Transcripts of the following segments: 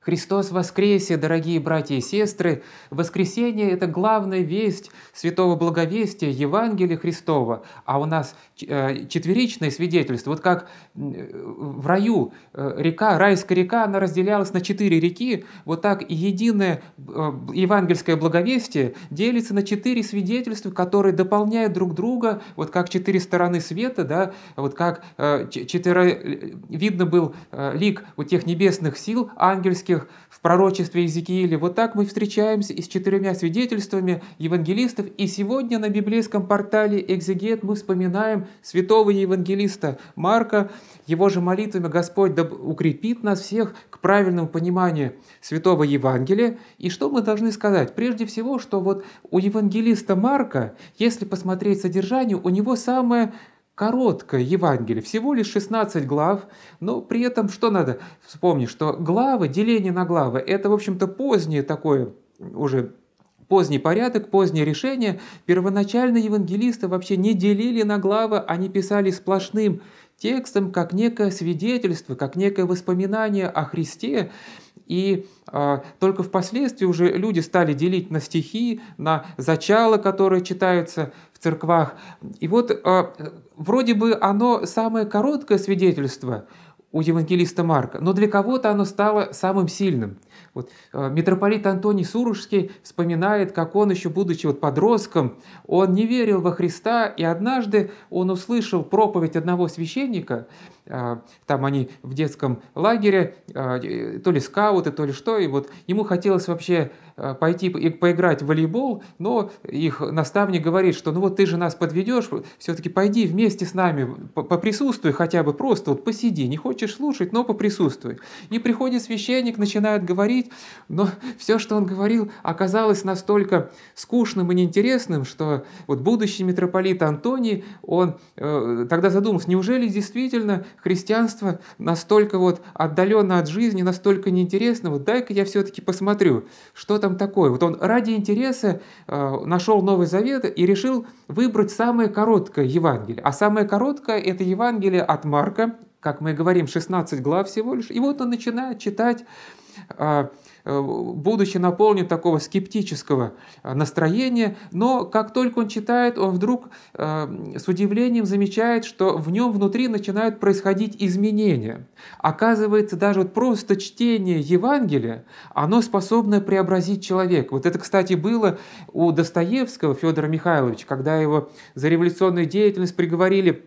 Христос воскресе, дорогие братья и сестры! Воскресение – это главная весть Святого Благовестия, Евангелия Христова, а у нас э, четверичное свидетельство. Вот как в раю э, река, райская река, она разделялась на четыре реки, вот так и единое э, евангельское благовестие делится на четыре свидетельства, которые дополняют друг друга, вот как четыре стороны света, да, вот как четыре, видно был лик вот тех небесных сил ангельских, притчах, в пророчестве Иезекииля. Вот так мы встречаемся и с четырьмя свидетельствами евангелистов. И сегодня на библейском портале «Экзегет» мы вспоминаем святого евангелиста Марка. Его же молитвами Господь укрепит нас всех к правильному пониманию святого Евангелия. И что мы должны сказать? Прежде всего, что вот у евангелиста Марка, если посмотреть содержание, у него самое Короткое Евангелие, всего лишь 16 глав, но при этом что надо вспомнить, что главы, деление на главы, это, в общем-то, позднее такое уже поздний порядок, позднее решение. Первоначально евангелисты вообще не делили на главы, они писали сплошным текстом как некое свидетельство, как некое воспоминание о Христе, и э, только впоследствии уже люди стали делить на стихи, на зачало, которые читаются в церквах. И вот э, вроде бы оно самое короткое свидетельство у евангелиста Марка, но для кого-то оно стало самым сильным. Вот, э, митрополит Антоний Сурушский вспоминает, как он еще будучи вот подростком, он не верил во Христа, и однажды он услышал проповедь одного священника, а, там они в детском лагере, а, то ли скауты, то ли что, и вот ему хотелось вообще а, пойти и поиграть в волейбол, но их наставник говорит, что ну вот ты же нас подведешь, все-таки пойди вместе с нами, поприсутствуй хотя бы просто, вот посиди, не хочешь слушать, но поприсутствуй. И приходит священник, начинает говорить, но все, что он говорил, оказалось настолько скучным и неинтересным, что вот будущий митрополит Антоний, он э, тогда задумался, неужели действительно христианство настолько вот отдаленно от жизни, настолько неинтересно, вот дай-ка я все-таки посмотрю, что там такое. Вот он ради интереса э, нашел Новый Завет и решил выбрать самое короткое Евангелие. А самое короткое – это Евангелие от Марка, как мы говорим, 16 глав всего лишь. И вот он начинает читать э, Э, будучи наполнен такого скептического э, настроения, но как только он читает, он вдруг э, с удивлением замечает, что в нем внутри начинают происходить изменения. Оказывается, даже вот просто чтение Евангелия, оно способно преобразить человека. Вот это, кстати, было у Достоевского Федора Михайловича, когда его за революционную деятельность приговорили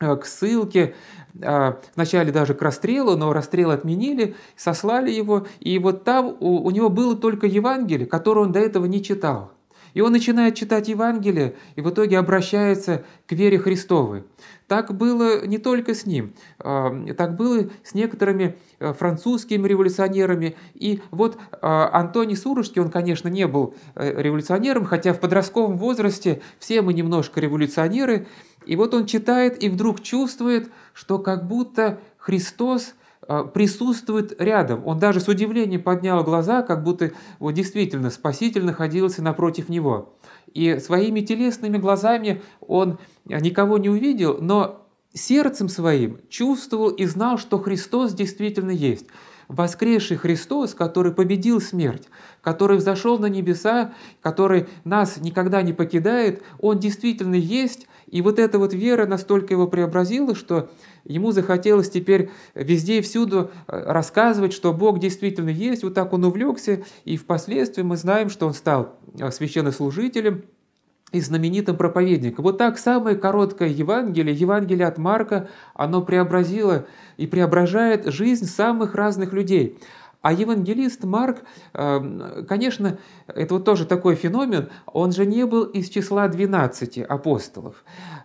Э, к ссылке, а, вначале даже к расстрелу, но расстрел отменили, сослали его, и вот там у, у него было только Евангелие, которое он до этого не читал. И он начинает читать Евангелие и в итоге обращается к вере Христовой. Так было не только с ним, а, так было с некоторыми а, французскими революционерами. И вот а, Антоний Сурожский, он, конечно, не был э, революционером, хотя в подростковом возрасте все мы немножко революционеры. И вот он читает и вдруг чувствует, что как будто Христос – а, присутствует рядом. Он даже с удивлением поднял глаза, как будто вот, действительно Спаситель находился напротив него. И своими телесными глазами он а, никого не увидел, но сердцем своим чувствовал и знал, что Христос действительно есть воскресший Христос, который победил смерть, который взошел на небеса, который нас никогда не покидает, Он действительно есть, и вот эта вот вера настолько его преобразила, что ему захотелось теперь везде и всюду э, рассказывать, что Бог действительно есть, вот так он увлекся, и впоследствии мы знаем, что он стал э, священнослужителем, и знаменитым проповедником. Вот так самое короткое Евангелие, Евангелие от Марка, оно преобразило и преображает жизнь самых разных людей. А евангелист Марк, эм, конечно, это вот тоже такой феномен, он же не был из числа 12 апостолов.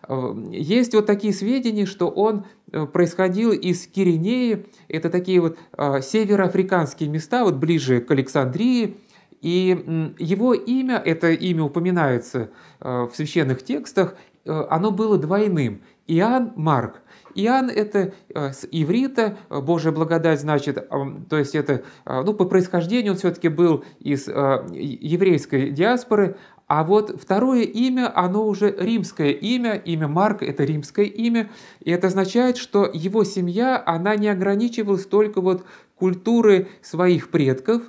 Эм, есть вот такие сведения, что он э, происходил из Киринеи, это такие вот э, североафриканские места, вот ближе к Александрии, и его имя, это имя упоминается э, в священных текстах, э, оно было двойным. Иоанн Марк. Иоанн – это э, с иврита, Божья благодать, значит, то есть это, ну, по происхождению он все-таки был из еврейской диаспоры, а вот второе имя, оно уже римское имя, имя Марк – это римское имя, и это означает, что его семья, она не ограничивалась только вот культуры своих предков,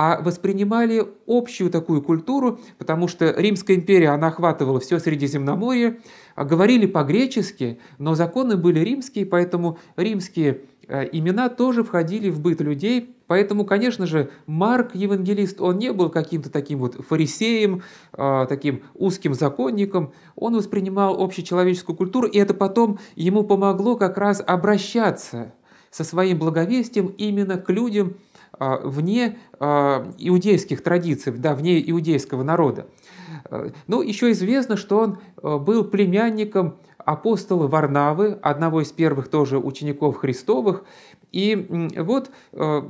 а воспринимали общую такую культуру, потому что Римская империя, она охватывала все Средиземноморье, а говорили по-гречески, но законы были римские, поэтому римские э, имена тоже входили в быт людей. Поэтому, конечно же, Марк, евангелист, он не был каким-то таким вот фарисеем, э, таким узким законником. Он воспринимал общечеловеческую культуру, и это потом ему помогло как раз обращаться со своим благовестием именно к людям, а, вне а, иудейских традиций, да, вне иудейского народа. Э, ну, еще известно, что он э, был племянником апостола Варнавы, одного из первых тоже учеников Христовых. И вот э,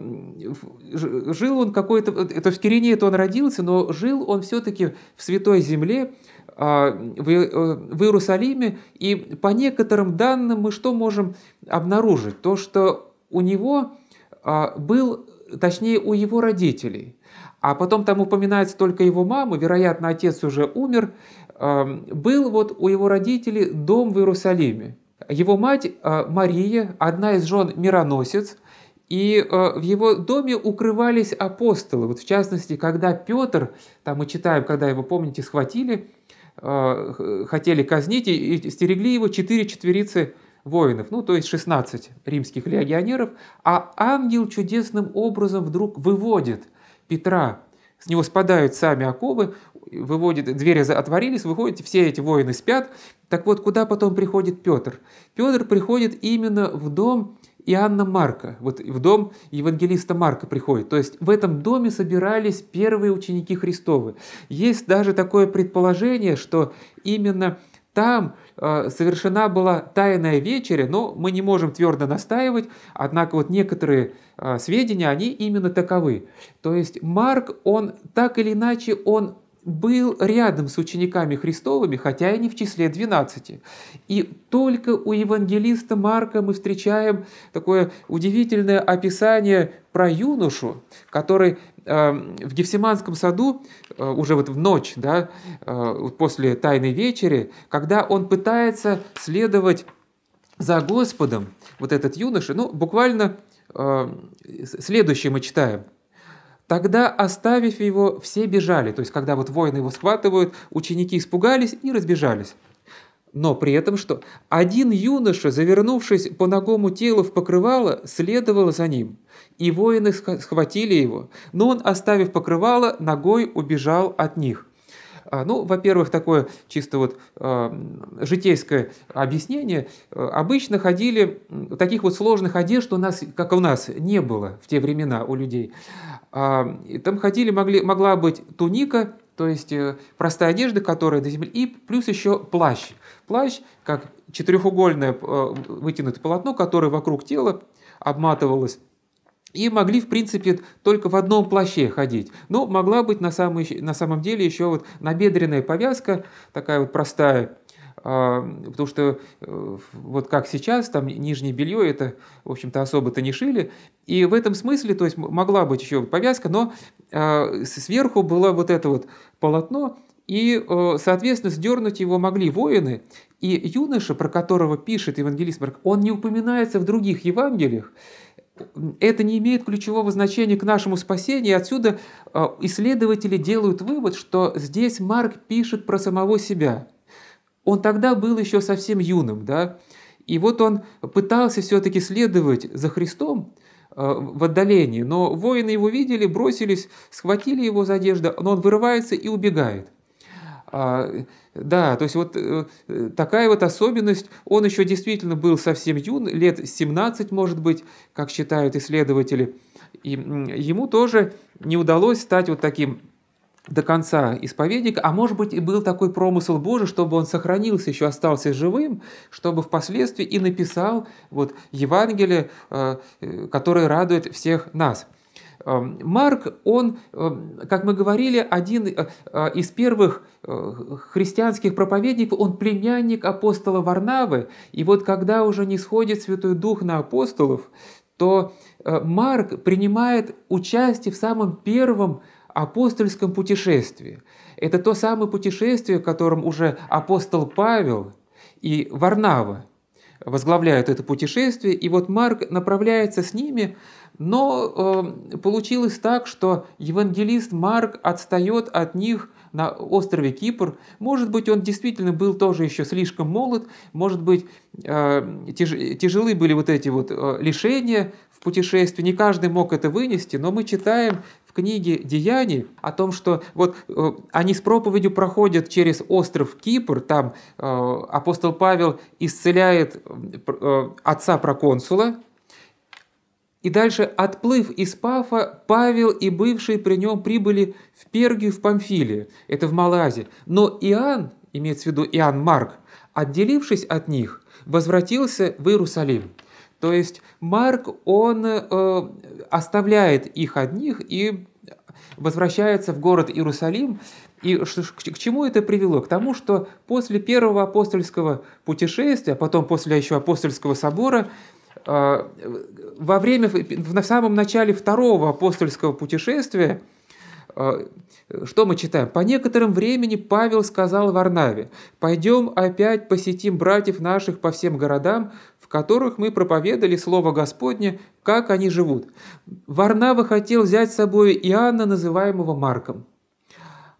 жил он какой-то... Это в Кирине это он родился, но жил он все-таки в Святой Земле, а, в Иерусалиме. И по некоторым данным мы что можем обнаружить? То, что у него был точнее у его родителей. А потом там упоминается только его мама, вероятно, отец уже умер. Эм, был вот у его родителей дом в Иерусалиме. Его мать э, Мария, одна из жен Мироносец, и э, в его доме укрывались апостолы. Вот в частности, когда Петр, там мы читаем, когда его, помните, схватили, э, хотели казнить, и стерегли его четыре четверицы воинов, ну то есть 16 римских легионеров, а ангел чудесным образом вдруг выводит Петра, с него спадают сами оковы, выводит, двери отворились, выходят, все эти воины спят. Так вот, куда потом приходит Петр? Петр приходит именно в дом Иоанна Марка, вот в дом евангелиста Марка приходит. То есть в этом доме собирались первые ученики Христовы. Есть даже такое предположение, что именно там э, совершена была тайная вечеря, но мы не можем твердо настаивать, однако вот некоторые э, сведения, они именно таковы. То есть Марк, он так или иначе, он был рядом с учениками Христовыми, хотя и не в числе 12. И только у евангелиста Марка мы встречаем такое удивительное описание про юношу, который Эм, в Гефсиманском саду, э, уже вот в ночь, да, э, после Тайной вечери, когда он пытается следовать за Господом, вот этот юноша, ну, буквально э, следующее мы читаем – Тогда, оставив его, все бежали. То есть, когда вот воины его схватывают, ученики испугались и разбежались. Но при этом что? Один юноша, завернувшись по ногому телу в покрывало, следовал за ним. И воины схватили его, но он, оставив покрывало, ногой убежал от них. А, ну, во-первых, такое чисто вот э, житейское объяснение. А, обычно ходили таких вот сложных одежд у нас, как у нас, не было в те времена у людей. Э, там ходили, могли, могла быть туника то есть э, простая одежда, которая до земли, и плюс еще плащ. Плащ как четырехугольное э, вытянутое полотно, которое вокруг тела обматывалось и могли, в принципе, только в одном плаще ходить. Но могла быть на, самом на самом деле еще вот набедренная повязка, такая вот простая, а, потому что э, вот как сейчас, там нижнее белье, это, в общем-то, особо-то не шили, и в этом смысле, то есть могла быть еще повязка, но а, сверху было вот это вот полотно, и, э, соответственно, сдернуть его могли воины, и юноша, про которого пишет евангелист Марк, он не упоминается в других Евангелиях, это не имеет ключевого значения к нашему спасению. отсюда э, исследователи делают вывод, что здесь Марк пишет про самого себя – он тогда был еще совсем юным, да, и вот он пытался все-таки следовать за Христом э, в отдалении, но воины его видели, бросились, схватили его за одежду, но он вырывается и убегает. А, да, то есть вот э, такая вот особенность. Он еще действительно был совсем юн, лет 17, может быть, как считают исследователи. И ему тоже не удалось стать вот таким до конца исповедник, а может быть и был такой промысел Божий, чтобы он сохранился, еще остался живым, чтобы впоследствии и написал вот Евангелие, э, которое радует всех нас. Эм, Марк, он, э, как мы говорили, один э, из первых христианских проповедников, он племянник апостола Варнавы. И вот когда уже не сходит Святой Дух на апостолов, то Марк принимает участие в самом первом апостольском путешествии. Это то самое путешествие, которым уже апостол Павел и Варнава возглавляют это путешествие, и вот Марк направляется с ними, но э, получилось так, что евангелист Марк отстает от них на острове Кипр. Может быть, он действительно был тоже еще слишком молод, может быть, э, тяж, тяжелы были вот эти вот э, лишения в путешествии, не каждый мог это вынести, но мы читаем книге «Деяний» о том, что вот э, они с проповедью проходят через остров Кипр, там э, апостол Павел исцеляет э, отца проконсула, и дальше, отплыв из Пафа, Павел и бывшие при нем прибыли в Пергию в Памфилии, это в Малайзии. Но Иоанн, имеется в виду Иоанн Марк, отделившись от них, возвратился в Иерусалим – то есть Марк, он э, оставляет их одних и возвращается в город Иерусалим. И к чему это привело? К тому, что после первого апостольского путешествия, а потом после еще апостольского собора, э, во время, в самом начале второго апостольского путешествия, э, что мы читаем? «По некоторым времени Павел сказал Варнаве, «Пойдем опять посетим братьев наших по всем городам, которых мы проповедовали Слово Господне, как они живут. Варнава хотел взять с собой Иоанна, называемого Марком.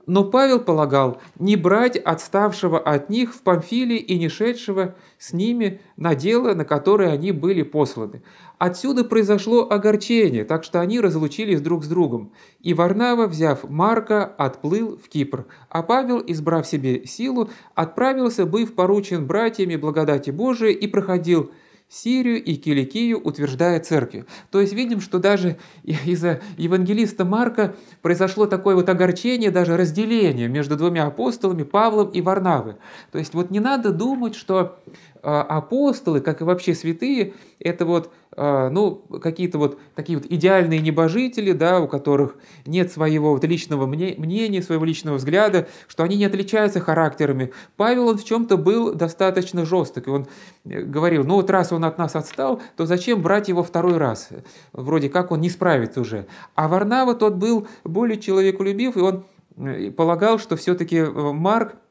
Но Павел полагал не брать отставшего от них в Памфиле и не шедшего с ними на дело, на которое они были посланы. Отсюда произошло огорчение, так что они разлучились друг с другом. И Варнава, взяв Марка, отплыл в Кипр, а Павел, избрав себе силу, отправился, быв поручен братьями благодати Божией, и проходил – Сирию и Киликию, утверждая церкви. То есть видим, что даже из-за евангелиста Марка произошло такое вот огорчение, даже разделение между двумя апостолами, Павлом и Варнавы. То есть вот не надо думать, что а, апостолы, как и вообще святые, это вот а, ну, какие-то вот такие вот идеальные небожители, да, у которых нет своего вот личного мнения, своего личного взгляда, что они не отличаются характерами. Павел, он в чем-то был достаточно жесток, и он э, говорил, ну вот раз он от нас отстал, то зачем брать его второй раз? Вроде как он не справится уже. А Варнава тот был более человеколюбив, и он э, полагал, что все-таки э, Марк –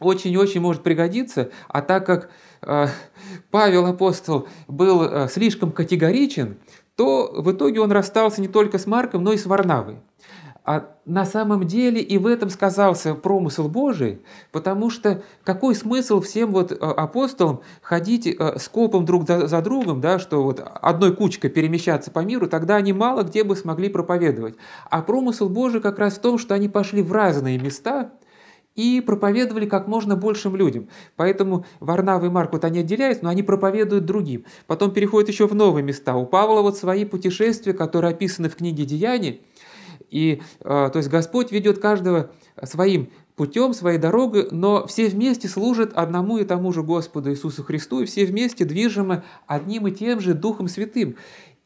очень-очень может пригодиться, а так как э, Павел апостол был э, слишком категоричен, то в итоге он расстался не только с Марком, но и с Варнавой. А на самом деле и в этом сказался промысел Божий, потому что какой смысл всем вот э, апостолам ходить э, скопом друг за другом, да, что вот одной кучкой перемещаться по миру, тогда они мало где бы смогли проповедовать. А промысел Божий как раз в том, что они пошли в разные места – и проповедовали как можно большим людям. Поэтому Варнава и Марк, вот они отделяются, но они проповедуют другим. Потом переходят еще в новые места. У Павла вот свои путешествия, которые описаны в книге «Деяний», и, э, то есть Господь ведет каждого своим путем, своей дорогой, но все вместе служат одному и тому же Господу Иисусу Христу, и все вместе движимы одним и тем же Духом Святым.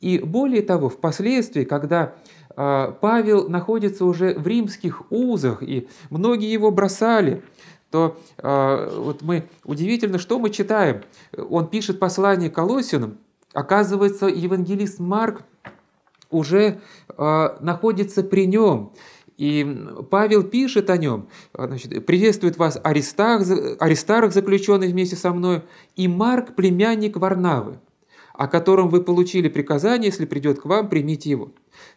И более того, впоследствии, когда а, Павел находится уже в римских узах, и многие его бросали, то а, вот мы удивительно, что мы читаем. Он пишет послание Колосинам, оказывается, евангелист Марк уже а, находится при нем. И Павел пишет о нем, значит, приветствует вас Аристарх, Аристарх, заключенный вместе со мной, и Марк, племянник Варнавы о котором вы получили приказание, если придет к вам, примите его.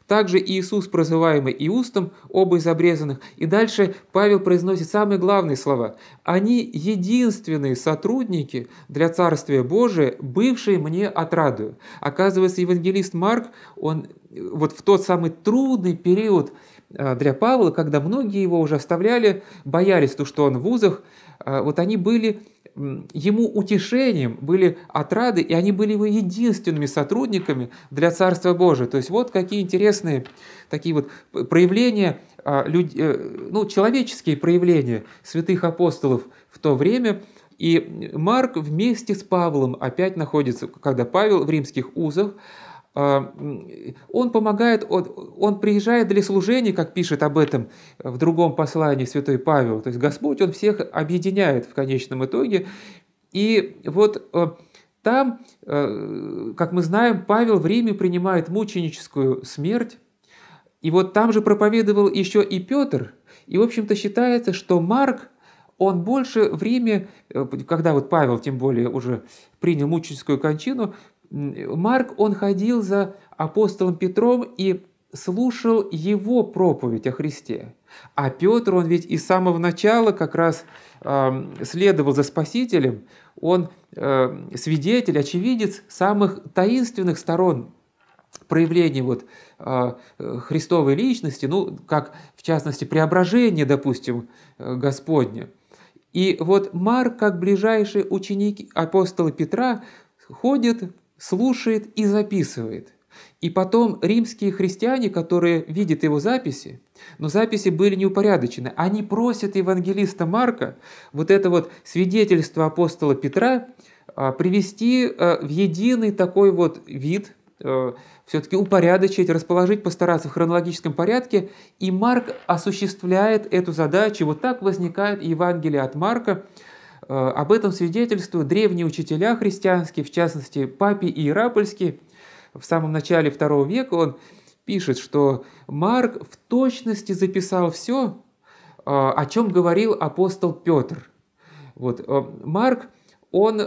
Также Иисус, прозываемый Иустом, оба из обрезанных. И дальше Павел произносит самые главные слова. «Они единственные сотрудники для Царствия Божия, бывшие мне отрадою». Оказывается, евангелист Марк, он э, вот в тот самый трудный период э, для Павла, когда многие его уже оставляли, боялись то, что он в вузах, э, вот они были ему утешением были отрады, и они были его единственными сотрудниками для Царства Божия. То есть вот какие интересные такие вот проявления, а, э, ну, человеческие проявления святых апостолов в то время, и Марк вместе с Павлом опять находится, когда Павел в римских узах, а, он помогает, он, он приезжает для служения, как пишет об этом в другом послании святой Павел. То есть Господь, Он всех объединяет в конечном итоге. И вот э, там, э, как мы знаем, Павел в Риме принимает мученическую смерть. И вот там же проповедовал еще и Петр. И, в общем-то, считается, что Марк – он больше в Риме, э, когда вот Павел, тем более, уже принял мученическую кончину, Марк, он ходил за апостолом Петром и слушал его проповедь о Христе. А Петр, он ведь и с самого начала как раз э, следовал за Спасителем, он э, свидетель, очевидец самых таинственных сторон проявления вот э, Христовой личности, ну, как в частности преображение, допустим, э, Господня. И вот Марк, как ближайший ученик апостола Петра, ходит слушает и записывает. И потом римские христиане, которые видят его записи, но записи были неупорядочены, они просят евангелиста Марка вот это вот свидетельство апостола Петра а, привести а, в единый такой вот вид, э, все-таки упорядочить, расположить, постараться в хронологическом порядке. И Марк осуществляет эту задачу. Вот так возникает Евангелие от Марка – Э, об этом свидетельствуют древние учителя христианские, в частности Папий Иерапольский. В самом начале II века он пишет, что Марк в точности записал все, э, о чем говорил апостол Петр. Вот, э, Марк он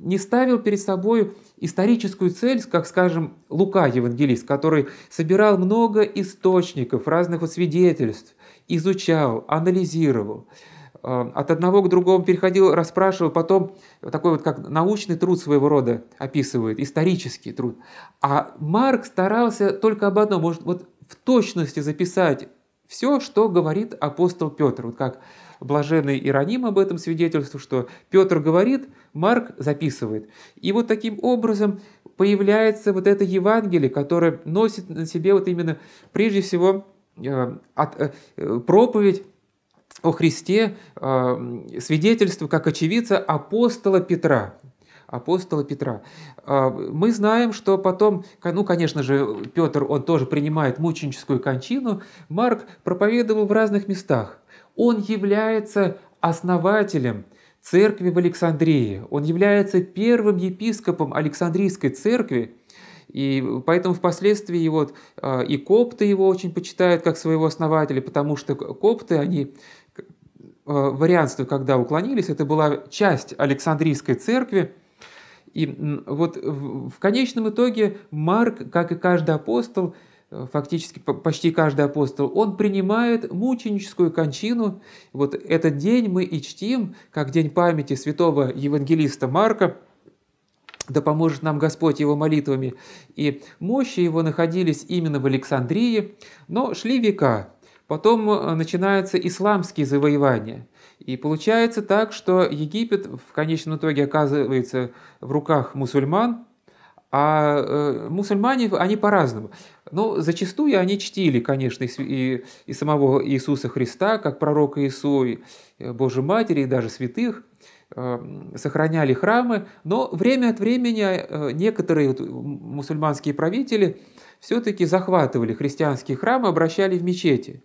не ставил перед собой историческую цель, как, скажем, Лука Евангелист, который собирал много источников, разных вот свидетельств, изучал, анализировал. Э, от одного к другому переходил, расспрашивал, потом такой вот как научный труд своего рода описывает, исторический труд. А Марк старался только об одном, может, вот в точности записать все, что говорит апостол Петр. Вот как блаженный Ироним об этом свидетельствует, что Петр говорит, Марк записывает. И вот таким образом появляется вот это Евангелие, которое носит на себе вот именно прежде всего э, э, проповедь о Христе а, свидетельство как очевидца апостола Петра. Апостола Петра. А, мы знаем, что потом, ну, конечно же, Петр, он тоже принимает мученическую кончину. Марк проповедовал в разных местах. Он является основателем церкви в Александрии. Он является первым епископом Александрийской церкви, и поэтому впоследствии его, а, и копты его очень почитают как своего основателя, потому что копты, они Э, вариантстве, когда уклонились, это была часть Александрийской церкви. И вот в конечном итоге Марк, как и каждый апостол, э, фактически почти каждый апостол, он принимает мученическую кончину. Вот этот день мы и чтим, как день памяти святого евангелиста Марка, да поможет нам Господь его молитвами. И мощи его находились именно в Александрии, но шли века, Потом э, начинаются исламские завоевания. И получается так, что Египет в конечном итоге оказывается в руках мусульман, а э, мусульмане, они по-разному. Но зачастую они чтили, конечно, и, и самого Иисуса Христа, как пророка Иису, и э, Божьей Матери, и даже святых, сохраняли храмы, но время от времени некоторые мусульманские правители – все-таки захватывали христианские храмы, обращали в мечети.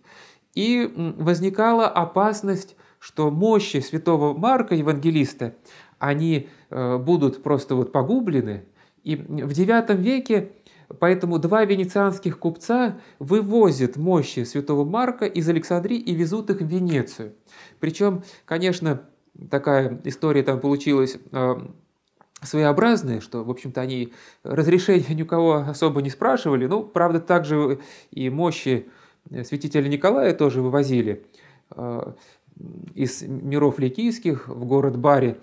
И возникала опасность, что мощи святого Марка, евангелиста, они э, будут просто вот погублены. И в IX веке Поэтому два венецианских купца вывозят мощи святого Марка из Александрии и везут их в Венецию. Причем, конечно, такая история там получилась э, своеобразные, что, в общем-то, они разрешения ни у кого особо не спрашивали. Ну, правда, также и мощи э, святителя Николая тоже вывозили э, из миров ликийских в город Бари.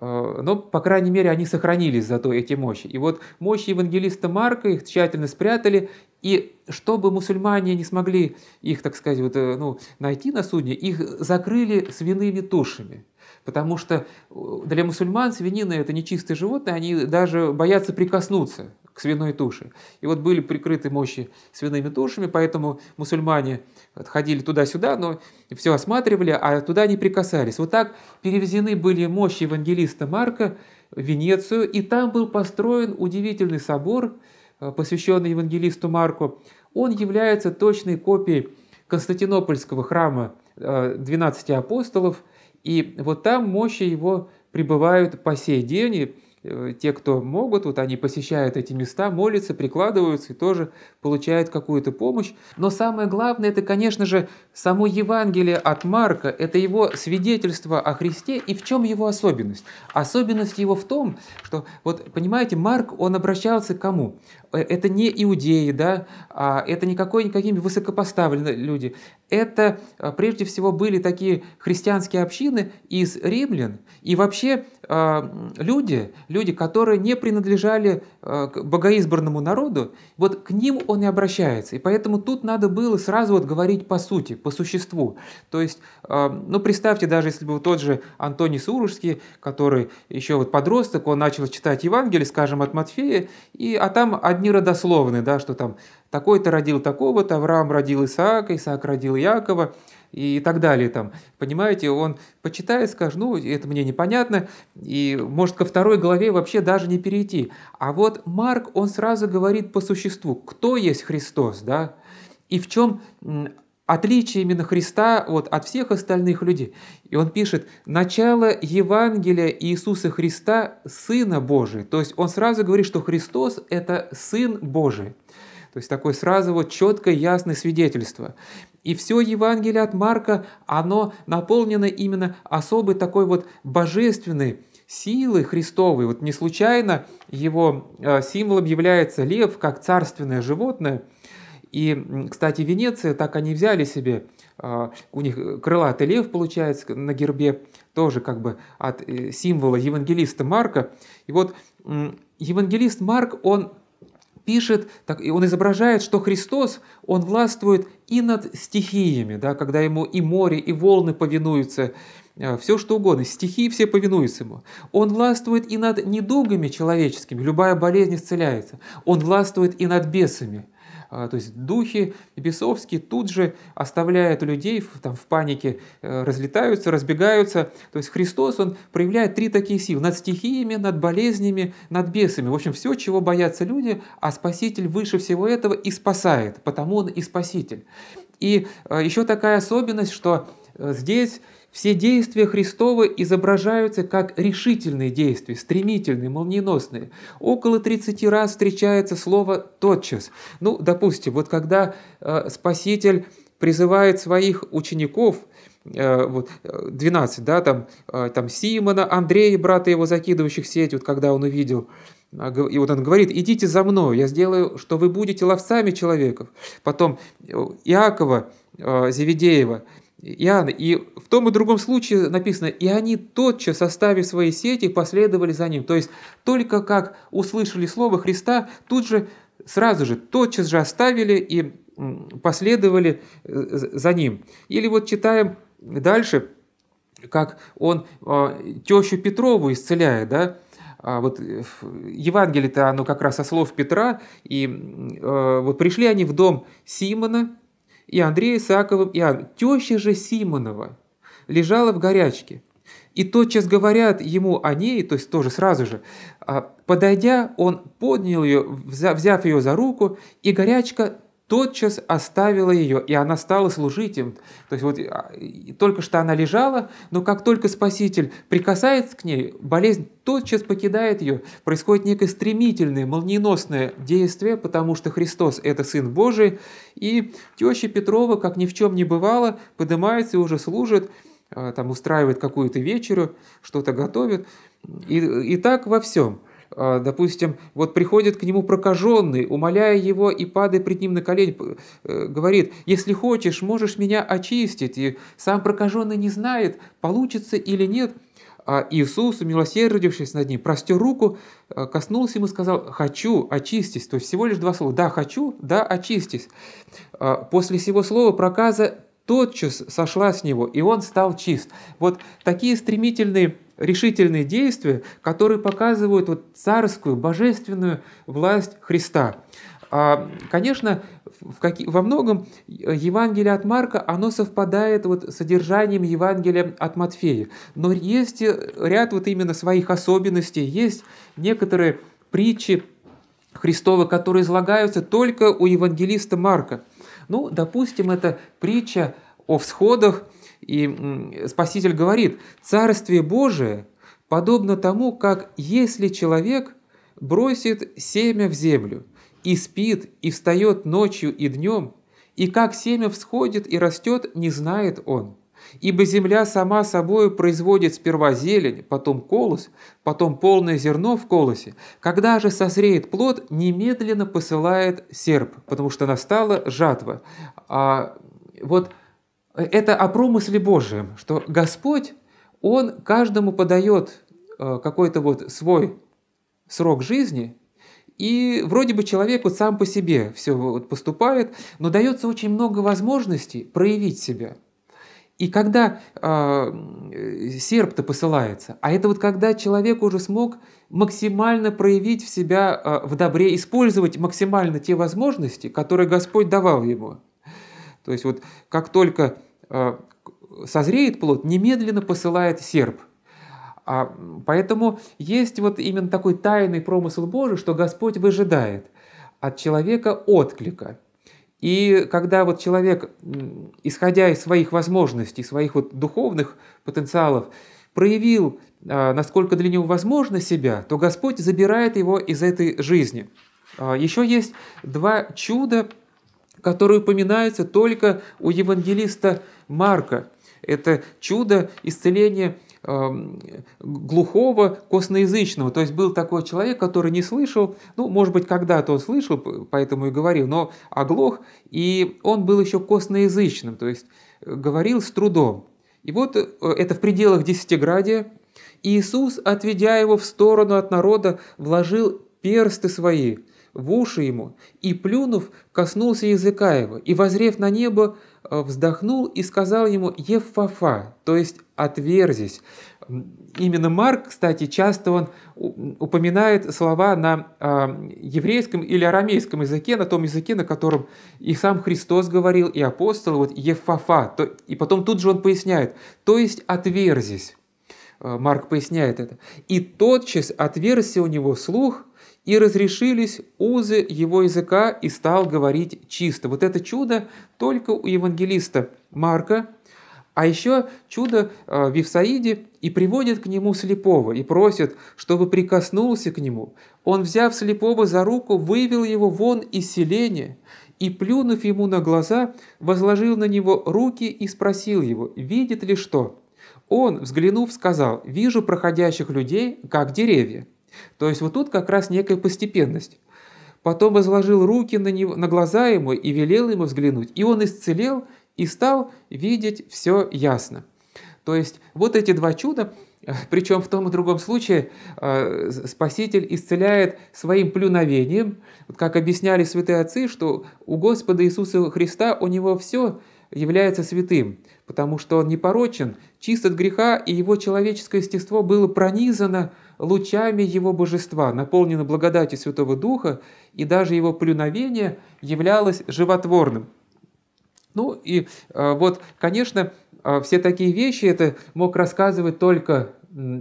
Э, но, по крайней мере, они сохранились зато, эти мощи. И вот мощи евангелиста Марка их тщательно спрятали, и чтобы мусульмане не смогли их, так сказать, вот, ну, найти на судне, их закрыли свиными тушами. Потому что э, для мусульман свинина – это нечистые животные, они даже боятся прикоснуться к свиной туше. И вот были прикрыты мощи свиными тушами, поэтому мусульмане ходили туда-сюда, но все осматривали, а туда не прикасались. Вот так перевезены были мощи евангелиста Марка в Венецию, и там был построен удивительный собор, э, посвященный евангелисту Марку. Он является точной копией Константинопольского храма 12 э, апостолов – и вот там мощи его пребывают по сей день. И э, те, кто могут, вот они посещают эти места, молятся, прикладываются и тоже получают какую-то помощь. Но самое главное, это, конечно же, само Евангелие от Марка, это его свидетельство о Христе и в чем его особенность. Особенность его в том, что, вот понимаете, Марк, он обращался к кому? Э, это не иудеи, да, А это не никакими высокопоставленные люди, это а, прежде всего были такие христианские общины из римлян и вообще а, люди, люди, которые не принадлежали а, к богоизбранному народу, вот к ним он и обращается. И поэтому тут надо было сразу вот говорить по сути, по существу. То есть, ну представьте, даже если бы тот же Антоний Сурожский, который еще вот подросток, он начал читать Евангелие, скажем, от Матфея, и, а там одни родословные, да, что там такой-то родил такого-то, Авраам родил Исаака, Исаак родил Якова и так далее. Там. Понимаете, он почитает, скажет, ну, это мне непонятно, и может ко второй главе вообще даже не перейти. А вот Марк, он сразу говорит по существу, кто есть Христос, да, и в чем отличие именно Христа вот, от всех остальных людей. И он пишет, начало Евангелия Иисуса Христа – Сына Божия. То есть он сразу говорит, что Христос – это Сын Божий. То есть такое сразу вот четкое, ясное свидетельство. И все Евангелие от Марка, оно наполнено именно особой такой вот божественной силы Христовой. Вот не случайно его э, символом является лев, как царственное животное. И, кстати, Венеция, так они взяли себе, э, у них крылатый лев, получается, на гербе, тоже как бы от э, символа евангелиста Марка. И вот евангелист Марк, он пишет, так, и он изображает, что Христос, он властвует и над стихиями, да, когда ему и море, и волны повинуются, э, все что угодно, стихии все повинуются ему. Он властвует и над недугами человеческими, любая болезнь исцеляется. Он властвует и над бесами – а, то есть духи бесовские тут же оставляют людей там, в панике, э, разлетаются, разбегаются. То есть Христос, он проявляет три такие силы над стихиями, над болезнями, над бесами. В общем, все, чего боятся люди, а Спаситель выше всего этого и спасает, потому он и Спаситель. И э, еще такая особенность, что э, здесь все действия Христова изображаются как решительные действия, стремительные, молниеносные. Около 30 раз встречается слово «тотчас». Ну, допустим, вот когда э, Спаситель призывает своих учеников, э, вот, 12, э, да, там, э, там Симона, Андрея, брата его, закидывающих сеть, вот когда он увидел, а, и вот он говорит, идите за мною, я сделаю, что вы будете ловцами человеков. Потом э, Иакова э, Зеведеева – Иоанна. И в том и другом случае написано, и они тотчас, оставив свои сети, последовали за ним. То есть только как услышали слово Христа, тут же, сразу же, тотчас же оставили и последовали э, за ним. Или вот читаем дальше, как он а, тещу Петрову исцеляет, да, а вот э, Евангелие-то оно как раз о слов Петра, и э, вот пришли они в дом Симона, и Андрея Исааковым, и Анной. Теща же Симонова лежала в горячке. И тотчас говорят ему о ней, то есть тоже сразу же, а, подойдя, он поднял ее, взяв ее за руку, и горячка тотчас оставила ее, и она стала служить им. То есть вот а, только что она лежала, но как только Спаситель прикасается к ней, болезнь тотчас покидает ее. Происходит некое стремительное, молниеносное действие, потому что Христос – это Сын Божий, и теща Петрова, как ни в чем не бывало, поднимается и уже служит, а, там устраивает какую-то вечерю, что-то готовит, и, и так во всем – а, допустим, вот приходит к нему прокаженный, умоляя его и падая пред ним на колени, э, говорит, если хочешь, можешь меня очистить. И сам прокаженный не знает, получится или нет. А Иисус, милосердившись над ним, простер руку, э, коснулся ему и сказал «хочу, очистись». То есть всего лишь два слова «да, хочу», «да, очистись». А после сего слова проказа тотчас сошла с него, и он стал чист. Вот такие стремительные решительные действия, которые показывают вот царскую, божественную власть Христа. А, конечно, во многом Евангелие от Марка, оно совпадает вот с содержанием Евангелия от Матфея. Но есть ряд вот именно своих особенностей, есть некоторые притчи Христова, которые излагаются только у евангелиста Марка. Ну, допустим, это притча о всходах, и Спаситель говорит, «Царствие Божие подобно тому, как если человек бросит семя в землю, и спит, и встает ночью и днем, и как семя всходит и растет, не знает он. Ибо земля сама собой производит сперва зелень, потом колос, потом полное зерно в колосе. Когда же созреет плод, немедленно посылает серп, потому что настала жатва. А вот это о промысле Божьем, что Господь, Он каждому подает э, какой-то вот свой срок жизни, и вроде бы человек вот сам по себе все вот поступает, но дается очень много возможностей проявить себя. И когда а, э, серп-то посылается, а это вот когда человек уже смог максимально проявить в себя э, в добре, использовать максимально те возможности, которые Господь давал ему. То есть вот как только Э, созреет плод, немедленно посылает серп. А, поэтому есть вот именно такой тайный промысл Божий, что Господь выжидает от человека отклика. И когда вот человек, исходя из своих возможностей, своих вот духовных потенциалов, проявил, а, насколько для него возможно себя, то Господь забирает его из этой жизни. А, еще есть два чуда, которые упоминаются только у евангелиста Иоанна Марка. Это чудо исцеления эм, глухого косноязычного. То есть был такой человек, который не слышал, ну, может быть, когда-то он слышал, поэтому и говорил, но оглох, и он был еще косноязычным, то есть э, говорил с трудом. И вот э, это в пределах десятиградия. Иисус, отведя его в сторону от народа, вложил персты свои – в уши ему, и, плюнув, коснулся языка его, и, возрев на небо, э, вздохнул и сказал ему Еффафа, то есть «отверзись». Именно Марк, кстати, часто он упоминает слова на а, еврейском или арамейском языке, на том языке, на котором и сам Христос говорил, и апостол, вот Еффафа, и потом тут же он поясняет, то есть «отверзись». Э, Марк поясняет это. И тотчас отверзся у него слух – и разрешились узы его языка, и стал говорить чисто. Вот это чудо только у евангелиста Марка, а еще чудо э, в Евсаиде и приводит к нему слепого и просит, чтобы прикоснулся к нему. Он, взяв слепого за руку, вывел его вон из селения и, плюнув ему на глаза, возложил на него руки и спросил его, видит ли что. Он, взглянув, сказал, «Вижу проходящих людей, как деревья». То есть вот тут как раз некая постепенность. Потом возложил руки на, него, на глаза ему и велел ему взглянуть. И он исцелел и стал видеть все ясно. То есть вот эти два чуда, э, причем в том и другом случае э, Спаситель исцеляет своим плюновением, как объясняли святые отцы, что у Господа Иисуса Христа у него все является святым, потому что он непорочен, чист от греха, и его человеческое естество было пронизано лучами его божества, наполнена благодатью Святого Духа, и даже его плюновение являлось животворным. Ну и э, вот, конечно, э, все такие вещи это мог рассказывать только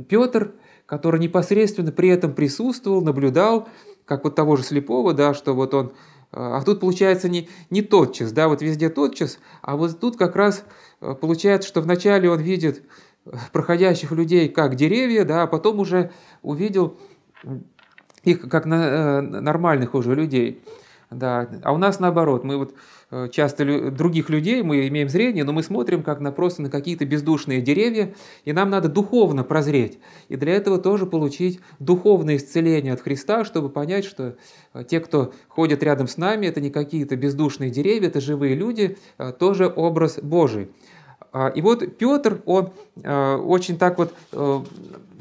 Петр, который непосредственно при этом присутствовал, наблюдал, как вот того же слепого, да, что вот он э, а тут получается не, не тотчас, да, вот везде тотчас, а вот тут как раз получается, что вначале он видит проходящих людей как деревья, да, а потом уже увидел их как на, э, нормальных уже людей. Да. А у нас наоборот, мы вот э, часто других людей, мы имеем зрение, но мы смотрим как на просто на какие-то бездушные деревья, и нам надо духовно прозреть. И для этого тоже получить духовное исцеление от Христа, чтобы понять, что э, те, кто ходят рядом с нами, это не какие-то бездушные деревья, это живые люди, тоже образ Божий. А, и вот Петр, он а, очень так вот э,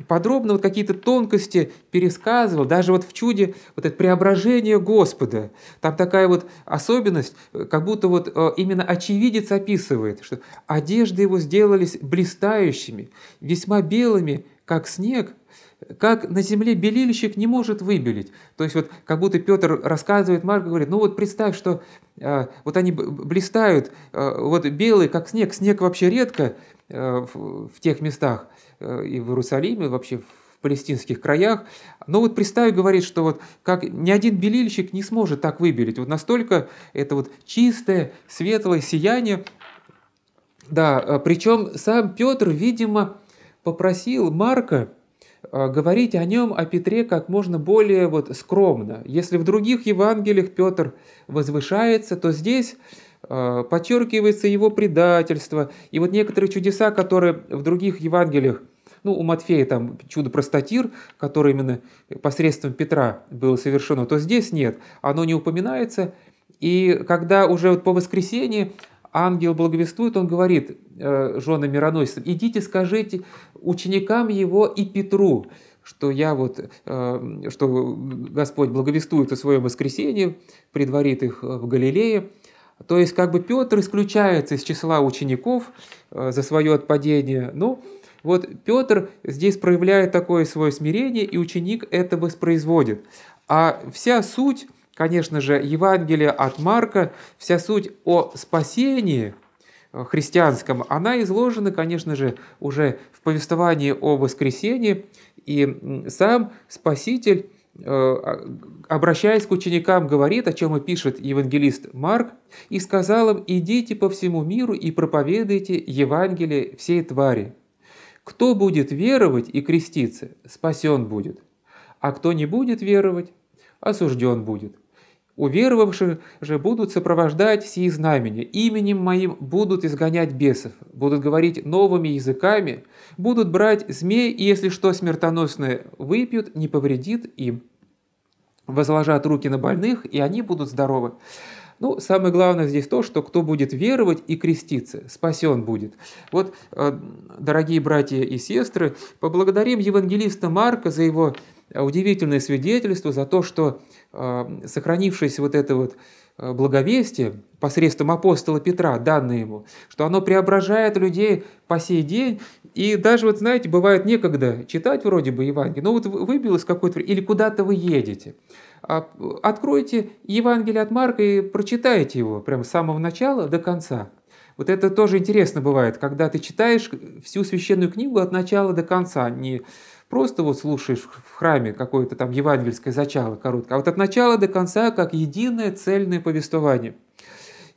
подробно вот какие-то тонкости пересказывал, даже вот в чуде вот это преображение Господа. Там такая вот особенность, как будто вот э, именно очевидец описывает, что одежды его сделались блистающими, весьма белыми, как снег, как на земле белильщик не может выбелить. То есть вот как будто Петр рассказывает, Марк говорит, ну вот представь, что э, вот они блистают, э, вот белые, как снег, снег вообще редко э, в, в тех местах, э, и в Иерусалиме, вообще в палестинских краях. Но вот представь, говорит, что вот как ни один белильщик не сможет так выбелить. Вот настолько это вот чистое, светлое сияние. Да, причем сам Петр, видимо, попросил Марка, Э, говорить о нем, о Петре, как можно более вот скромно. Если в других Евангелиях Петр возвышается, то здесь э, подчеркивается его предательство. И вот некоторые чудеса, которые в других Евангелиях, ну, у Матфея там чудо простатир, которое именно посредством Петра было совершено, то здесь нет, оно не упоминается. И когда уже вот по воскресенье ангел благовествует, он говорит э, жены женам мироносицам, идите скажите ученикам его и Петру, что я вот, э, что Господь благовествует о своем воскресении, предварит их в Галилее. То есть как бы Петр исключается из числа учеников э, за свое отпадение. Ну, вот Петр здесь проявляет такое свое смирение, и ученик это воспроизводит. А вся суть Конечно же, Евангелие от Марка, вся суть о спасении э, христианском, она изложена, конечно же, уже в повествовании о воскресении, и сам Спаситель э, а, обращаясь к ученикам, говорит, о чем и пишет евангелист Марк, «И сказал им, идите по всему миру и проповедуйте Евангелие всей твари. Кто будет веровать и креститься, спасен будет, а кто не будет веровать, осужден будет». Уверовавших же будут сопровождать все знамения, именем моим будут изгонять бесов, будут говорить новыми языками, будут брать змей, и если что смертоносное выпьют, не повредит им. Возложат руки на больных, и они будут здоровы. Ну, самое главное здесь то, что кто будет веровать и креститься, спасен будет. Вот, э, дорогие братья и сестры, поблагодарим евангелиста Марка за его удивительное свидетельство за то, что а, сохранившееся вот это вот а, благовестие посредством апостола Петра, данное ему, что оно преображает людей по сей день. И даже, вот знаете, бывает некогда читать вроде бы Евангелие, но вот выбилось какое-то... Или куда-то вы едете. А, откройте Евангелие от Марка и прочитайте его прямо с самого начала до конца. Вот это тоже интересно бывает, когда ты читаешь всю священную книгу от начала до конца, не просто вот слушаешь в храме какое-то там евангельское зачало короткое, а вот от начала до конца как единое цельное повествование.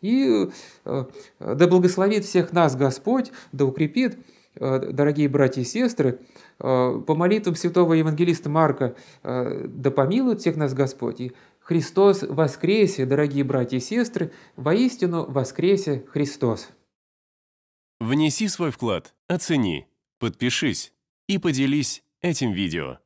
И э, да благословит всех нас Господь, да укрепит, э, дорогие братья и сестры, э, по молитвам святого евангелиста Марка, да помилует всех нас Господь. И Христос воскресе, дорогие братья и сестры, воистину воскресе Христос. Внеси свой вклад, оцени, подпишись и поделись этим видео.